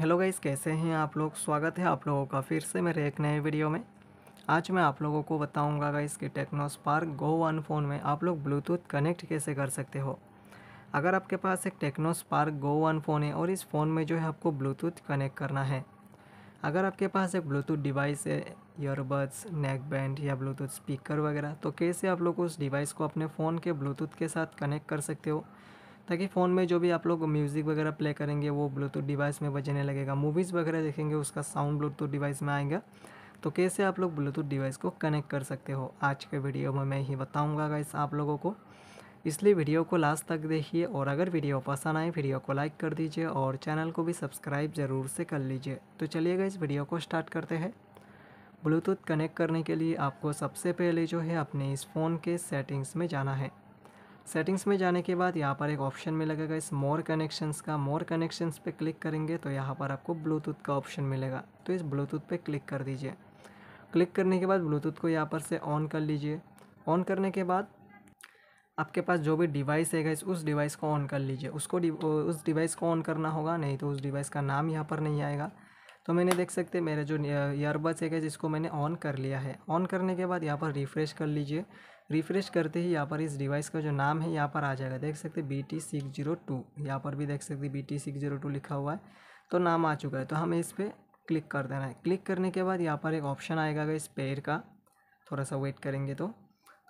hello guys कैसे हैं आप लोग स्वागत है आप लोगों का फिर से मेरे एक नए वीडियो में आज मैं आप लोगों को बताऊंगा गाइस कि स्पार्क गो वन फ़ोन में आप लोग ब्लूटूथ कनेक्ट कैसे कर सकते हो अगर आपके पास एक Tecno Spark Go one phone है और इस फ़ोन में जो है आपको ब्लूटूथ कनेक्ट करना है अगर आपके पास एक ब्लूटूथ डिवाइस है ईयरबड्स नेक बैंड या ब्लूटूथ स्पीकर वगैरह तो कैसे आप लोग उस डिवाइस को अपने फ़ोन के ब्लूटूथ के साथ कनेक्ट कर सकते हो ताकि फ़ोन में जो भी आप लोग म्यूज़िक वगैरह प्ले करेंगे वो ब्लूटूथ डिवाइस में बजने लगेगा मूवीज़ वगैरह देखेंगे उसका साउंड ब्लूटूथ डिवाइस में आएगा तो कैसे आप लोग ब्लूटूथ डिवाइस को कनेक्ट कर सकते हो आज के वीडियो में मैं ही बताऊँगा गाइस आप लोगों को इसलिए वीडियो को लास्ट तक देखिए और अगर वीडियो पसंद आए वीडियो को लाइक कर दीजिए और चैनल को भी सब्सक्राइब ज़रूर से कर लीजिए तो चलिएगा इस वीडियो को स्टार्ट करते हैं ब्लूटूथ कनेक्ट करने के लिए आपको सबसे पहले जो है अपने इस फ़ोन के सेटिंग्स में जाना है सेटिंग्स में जाने के बाद यहाँ पर एक ऑप्शन मिलेगा इस मोर कनेक्शंस का मोर कनेक्शंस पे क्लिक करेंगे तो यहाँ पर आपको ब्लूटूथ का ऑप्शन मिलेगा तो इस ब्लूटूथ पे क्लिक कर दीजिए क्लिक करने के बाद ब्लूटूथ को यहाँ पर से ऑन कर लीजिए ऑन करने के बाद आपके पास जो भी डिवाइस है इस उस डिवाइस को ऑन कर लीजिए उसको उस डिवाइस को ऑन करना होगा नहीं तो उस डिवाइस का नाम यहाँ पर नहीं आएगा तो मैंने देख सकते हैं मेरा जो ईयरबड्स है जिसको मैंने ऑन कर लिया है ऑन करने के बाद यहाँ पर रिफ़्रेश कर लीजिए रिफ़्रेश करते ही यहाँ पर इस डिवाइस का जो नाम है यहाँ पर आ जाएगा देख सकते B T six zero two यहाँ पर भी देख सकते B T six zero two लिखा हुआ है तो नाम आ चुका है तो हमें इस पर क्लिक कर देना है क्लिक करने के बाद यहाँ पर एक ऑप्शन आएगा इस पेयर का थोड़ा सा वेट करेंगे तो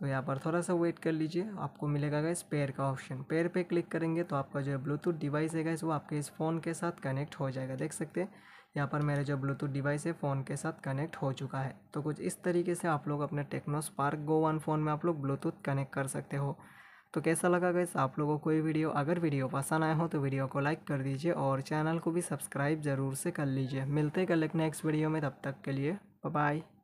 तो यहाँ पर थोड़ा सा वेट कर लीजिए आपको मिलेगा गैस पेयर का ऑप्शन पेयर पे क्लिक करेंगे तो आपका जो ब्लूटूथ डिवाइस है गैस वो आपके इस फ़ोन के साथ कनेक्ट हो जाएगा देख सकते हैं यहाँ पर मेरा जो ब्लूटूथ डिवाइस है फ़ोन के साथ कनेक्ट हो चुका है तो कुछ इस तरीके से आप लोग अपने Tecno Spark Go one phone में आप लोग ब्लूटूथ कनेक्ट कर सकते हो तो कैसा लगा गैस आप लोगों को ये वीडियो अगर वीडियो पसंद आया हो तो वीडियो को लाइक कर दीजिए और चैनल को भी सब्सक्राइब ज़रूर से कर लीजिए मिलते कल एक नेक्स्ट वीडियो में तब तक के लिए बाय